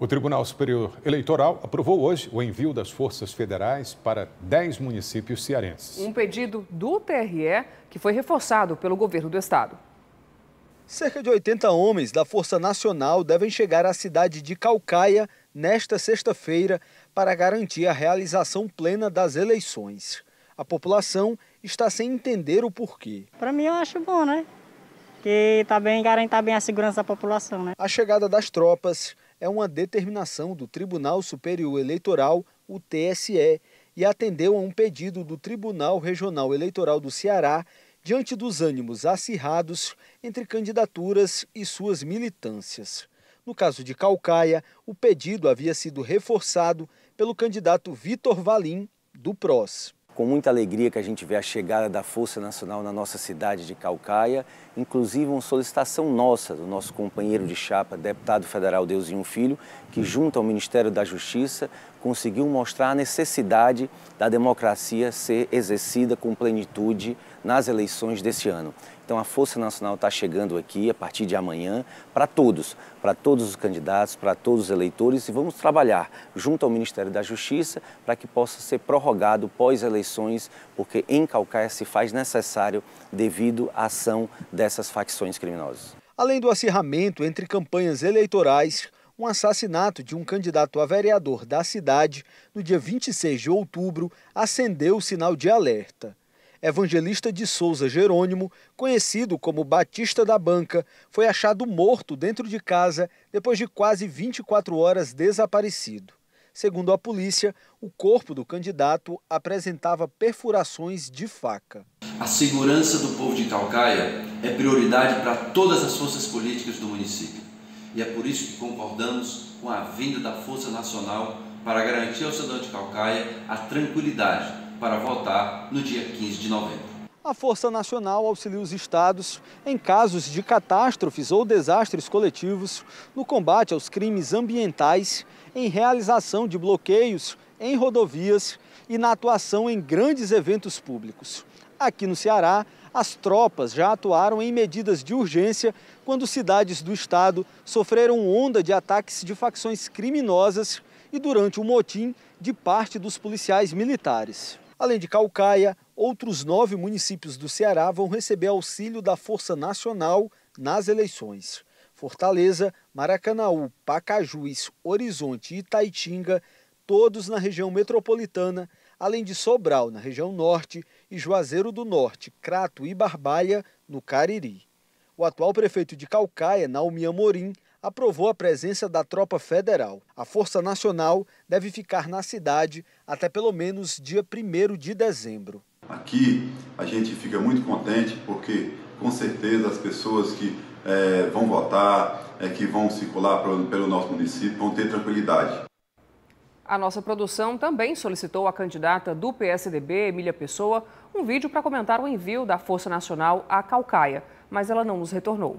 O Tribunal Superior Eleitoral aprovou hoje o envio das forças federais para 10 municípios cearenses. Um pedido do TRE que foi reforçado pelo governo do estado. Cerca de 80 homens da Força Nacional devem chegar à cidade de Calcaia nesta sexta-feira para garantir a realização plena das eleições. A população está sem entender o porquê. Para mim eu acho bom, né? Que tá bem, garantir tá bem a segurança da população, né? A chegada das tropas é uma determinação do Tribunal Superior Eleitoral, o TSE, e atendeu a um pedido do Tribunal Regional Eleitoral do Ceará diante dos ânimos acirrados entre candidaturas e suas militâncias. No caso de Calcaia, o pedido havia sido reforçado pelo candidato Vitor Valim, do PROS com muita alegria que a gente vê a chegada da Força Nacional na nossa cidade de Calcaia, inclusive uma solicitação nossa, do nosso companheiro de chapa, deputado federal Deusinho Filho, que junto ao Ministério da Justiça conseguiu mostrar a necessidade da democracia ser exercida com plenitude nas eleições deste ano. Então a Força Nacional está chegando aqui a partir de amanhã para todos, para todos os candidatos, para todos os eleitores e vamos trabalhar junto ao Ministério da Justiça para que possa ser prorrogado pós-eleições, porque em Calcaia se faz necessário devido à ação dessas facções criminosas. Além do acirramento entre campanhas eleitorais, um assassinato de um candidato a vereador da cidade no dia 26 de outubro acendeu o sinal de alerta. Evangelista de Souza Jerônimo, conhecido como Batista da Banca, foi achado morto dentro de casa depois de quase 24 horas desaparecido. Segundo a polícia, o corpo do candidato apresentava perfurações de faca. A segurança do povo de Calcaia é prioridade para todas as forças políticas do município. E é por isso que concordamos com a vinda da Força Nacional para garantir ao cidadão de Calcaia a tranquilidade para votar no dia 15 de novembro. A Força Nacional auxilia os estados em casos de catástrofes ou desastres coletivos no combate aos crimes ambientais, em realização de bloqueios em rodovias e na atuação em grandes eventos públicos. Aqui no Ceará, as tropas já atuaram em medidas de urgência quando cidades do estado sofreram onda de ataques de facções criminosas e durante o um motim de parte dos policiais militares. Além de Calcaia, outros nove municípios do Ceará vão receber auxílio da Força Nacional nas eleições. Fortaleza, Maracanaú, Pacajus, Horizonte e Itaitinga, todos na região metropolitana, além de Sobral, na região norte, e Juazeiro do Norte, Crato e Barbalha, no Cariri. O atual prefeito de Calcaia, Naomi Amorim, aprovou a presença da tropa federal. A Força Nacional deve ficar na cidade até pelo menos dia 1 de dezembro. Aqui a gente fica muito contente porque, com certeza, as pessoas que é, vão votar, é, que vão circular pelo, pelo nosso município, vão ter tranquilidade. A nossa produção também solicitou à candidata do PSDB, Emília Pessoa, um vídeo para comentar o envio da Força Nacional à Calcaia, mas ela não nos retornou.